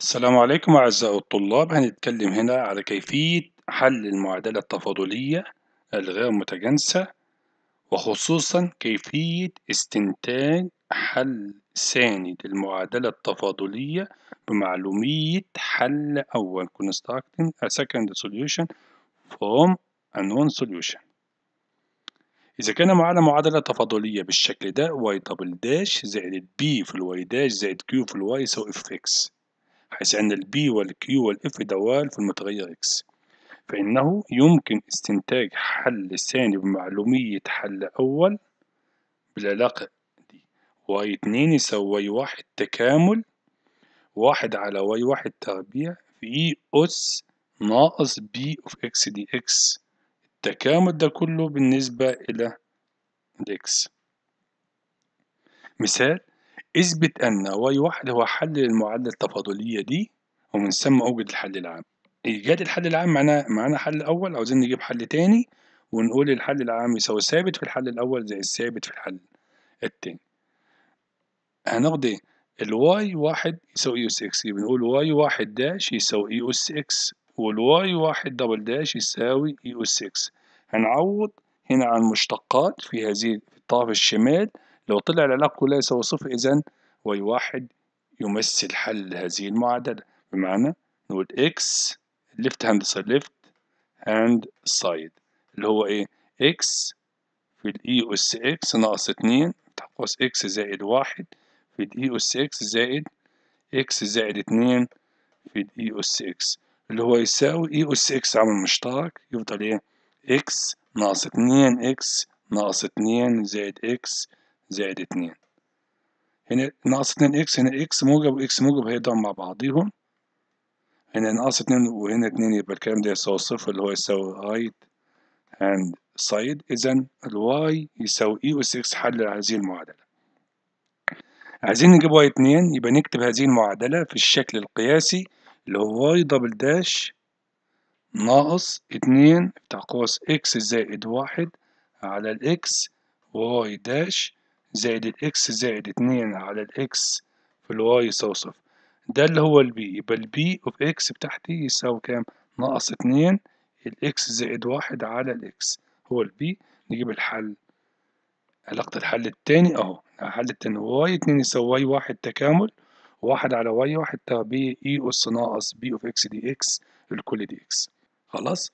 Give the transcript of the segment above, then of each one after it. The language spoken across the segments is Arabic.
السلام عليكم أعزائي الطلاب هنتكلم هنا على كيفية حل المعادلة التفاضلية الغير متجانسة وخصوصا كيفية استنتاج حل ثاني للمعادلة التفاضلية بمعلومية حل أول constructing a second solution from a known solution إذا كان معانا معادلة تفاضلية بالشكل ده y دبل داش زائد b في y داش زائد q في y يساوي f x حيث أن ال P وال Q وال F دوال في المتغير X فإنه يمكن استنتاج حل ثاني بمعلومية حل أول بالعلاقة دي واي اتنين يساوي واحد تكامل واحد على واي واحد تربيع في إي أس ناقص بي أوف إكس دي إكس التكامل ده كله بالنسبة إلى الإكس مثال اثبت أن واي واحد هو حل للمعادلة التفاضلية دي ومن ثم أوجد الحل العام إيجاد الحل العام معناه معانا حل أول عاوزين نجيب حل تاني ونقول الحل العام يساوي ثابت في الحل الأول زي الثابت في الحل التاني هناخد ايه؟ الواي واحد يساوي اس e اكس بنقول واي واحد داش يساوي اي e اس اكس والواي واحد دبل داش يساوي اي اس اكس هنعوض هنا عن مشتقات في هذه الطرف الشمال لو طلع العلاقة كلها يساوي صفر إذا واي واحد يمثل حل هذه المعادلة بمعنى نقول إكس ليفت هاند سايد ليفت هاند سايد اللي هو إيه؟ إكس في الإي أس إكس ناقص اتنين تقوس إكس زائد واحد في الإي أس إكس زائد إكس زائد اتنين في الإي أس إكس اللي هو يساوي إي أس إكس عامل مشترك يفضل إيه؟ إكس ناقص اتنين إكس ناقص اتنين زائد إكس زائد اتنين هنا ناقص اتنين اكس هنا اكس موجب واكس موجب هيضم مع بعضيهم هنا ناقص اتنين وهنا اتنين يبقى الكلام ده يساوي صفر اللي هو يساوي رايت هاند سايد اذا الواي يساوي اي اس اكس حل هذه المعادلة عايزين نجيب واي اتنين يبقى نكتب هذه المعادلة في الشكل القياسي اللي هو واي دبل داش ناقص اتنين بتاع قوس اكس زائد واحد على الاكس واي داش زائد الاكس زائد اتنين على الاكس في الواي يساوي صفر ده اللي هو البي يبقى البي اوف اكس بتاعتي يساوي كام ناقص اتنين الاكس زائد واحد على الاكس هو البي نجيب الحل علاقة الحل التاني اهو الحل التاني واي اتنين يساوي واي واحد تكامل واحد على واي واحد بي اي اس ناقص بي اوف اكس دي اكس الكل دي اكس خلاص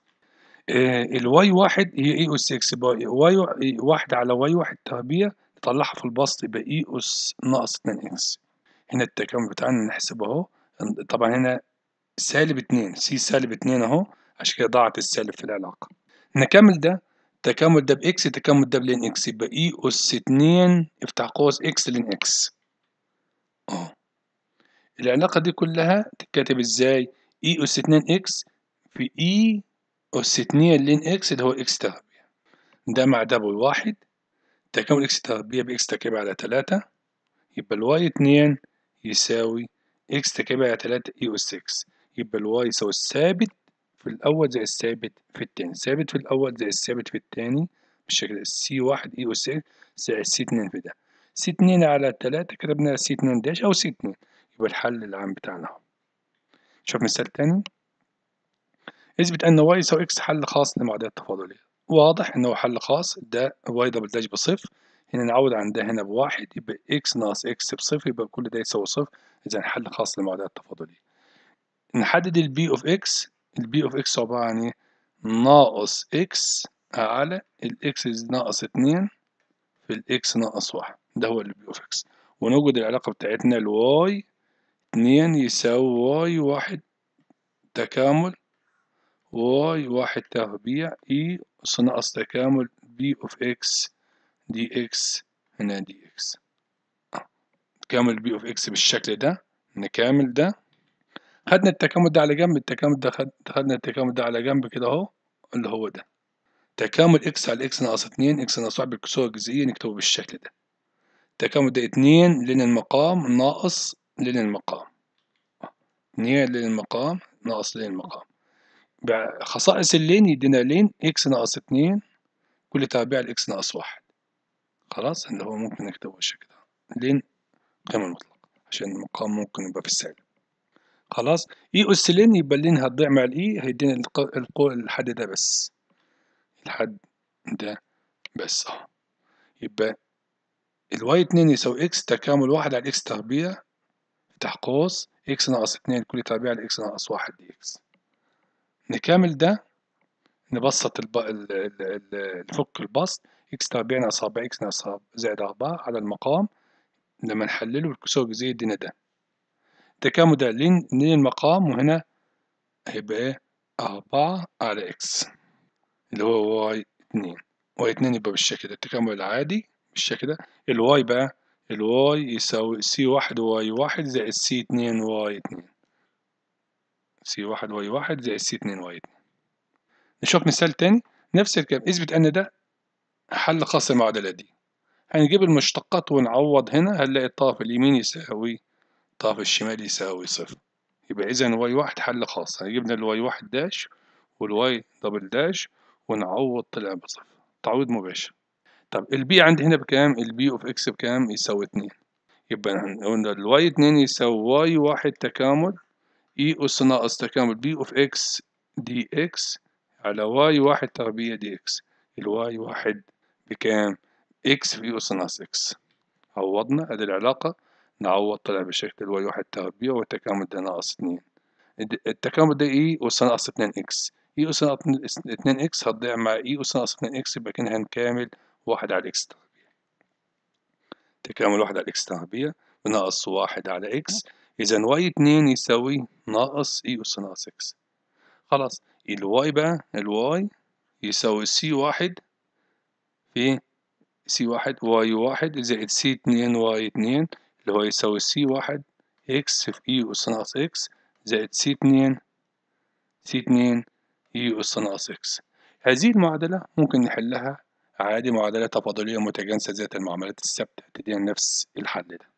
آه الواي واحد هي اي اس اكس واي واحد على واي واحد تربيع طلعها في البسط يبقى اي اس ناقص 2 اكس هنا التكامل بتاعنا نحسبه اهو طبعا هنا سالب 2 سي سالب 2 اهو عشان كده ضاعت السالب في العلاقه نكمل ده تكامل ده باكس تكامل ده بلين اكس يبقى اي اس 2 افتح قوس اكس لين اكس اهو العلاقه دي كلها تتكتب ازاي اي اس 2 اكس في اي اس 2 لين اكس اللي هو اكس تربيع ده مع ده بالواحد تكامل اكس تربيع باكس تركيبة على تلاتة يبقى الواي اتنين يساوي اكس تركيبة على تلاتة اي اس اكس يبقى الواي يساوي الثابت في الأول زائد الثابت في التاني ثابت في الأول زائد الثابت في التاني بالشكل ده سي واحد اي اس اكس زائد سي اتنين في ده سي اتنين على تلاتة كتبنا سي اتنين داش أو سي اتنين يبقى الحل العام بتاعنا اهو شوف مثال تاني اثبت أن واي يساوي اكس حل خاص لمعادلة التفاضلية واضح انه حل خاص ده واي دبل داش بصفر هنا نعوض عن ده هنا بواحد يبقى اكس ناقص اكس بصفر يبقى كل ده يساوي صفر إذا حل خاص للمعادلة التفاضلية. نحدد البي اوف اكس البي اوف اكس عبارة عن إيه؟ ناقص اكس على الاكس ناقص اتنين في الاكس ناقص واحد ده هو البي اوف اكس ونوجد العلاقة بتاعتنا الواي اتنين يساوي واي واحد تكامل واي واحد تربيع اي ناقص تكامل بي اوف اكس دي اكس هنا دي اكس تكامل بي اوف اكس بالشكل ده نكامل ده خدنا التكامل ده على جنب التكامل ده خد... خدنا التكامل ده على جنب كده اهو اللي هو ده تكامل اكس على اكس ناقص اتنين اكس ناقص واحد بالكسور الجزئية نكتبه بالشكل ده تكامل ده اتنين لين المقام ناقص لين المقام اتنين لين المقام ناقص لين المقام خصائص اللين يدينا لين اكس ناقص اتنين كل تابع لاكس ناقص واحد خلاص اللي هو ممكن نكتبه بالشكل ده لين قيمة مطلقة عشان المقام ممكن يبقى في السالب خلاص اي e اس لين يبقى لين هتضيع مع الاي e، هيدينا الحد ده بس الحد ده بس اهو يبقى الواي اتنين يساوي اكس تكامل واحد على اكس تربيع تحت قوس اكس ناقص اتنين كل تربيع على اكس ناقص واحد دي اكس نكامل ده نبسط الب... نفك البسط اكس تربيع ناقص 4 اكس ناقص زائد اربعة على المقام لما نحلله الكسور الجذري يدينا ده تكامل ده لين لين المقام وهنا هيبقى ايه أربعة على إكس اللي هو واي اتنين واي اتنين يبقى بالشكل ده التكامل العادي بالشكل ده الواي بقى الواي يساوي سي واحد واي واحد زائد سي اتنين واي اتنين سي واحد واي واحد زائد سي اتنين واي اتنين نشوف مثال تاني نفس الكلام اثبت ان ده حل خاص المعادلة دي هنجيب المشتقات ونعوض هنا هنلاقي الطرف اليمين يساوي الطرف الشمال يساوي صفر يبقى اذا واي واحد حل خاص هنجيبنا الواي واحد داش والواي دبل داش ونعوض طلع بصفر تعويض مباشر طب البي عندي هنا بكام البي اوف اكس بكام يساوي اتنين يبقى قلنا الواي اتنين يساوي واي واحد تكامل اي أس ناقص تكامل بي اوف اكس دي اكس على واي واحد تربيع دي اكس الواي واحد بكام؟ اكس في أس ناقص اكس عوضنا هذه العلاقة نعوض طلع بشكل الواي واحد تربيع والتكامل ده ناقص اتنين التكامل ده اي أس ناقص اتنين اكس اي أس ناقص اتنين اكس هتضيع مع اي e أس ناقص اتنين اكس يبقى كده هنكامل واحد على اكس تربيع تكامل واحد على اكس تربيع ناقص واحد على اكس إذا واي اتنين يساوي ناقص إي أس ناقص إكس خلاص الواي بقى الواي يساوي سي واحد في سي واحد واي واحد زائد سي اتنين واي اتنين اللي هو يساوي سي واحد إكس في إي أس ناقص إكس زائد سي اتنين سي اتنين إي أس ناقص إكس هذه المعادلة ممكن نحلها عادي معادلة تفاضلية متجانسة ذات المعاملات الثابتة تدينا نفس الحل ده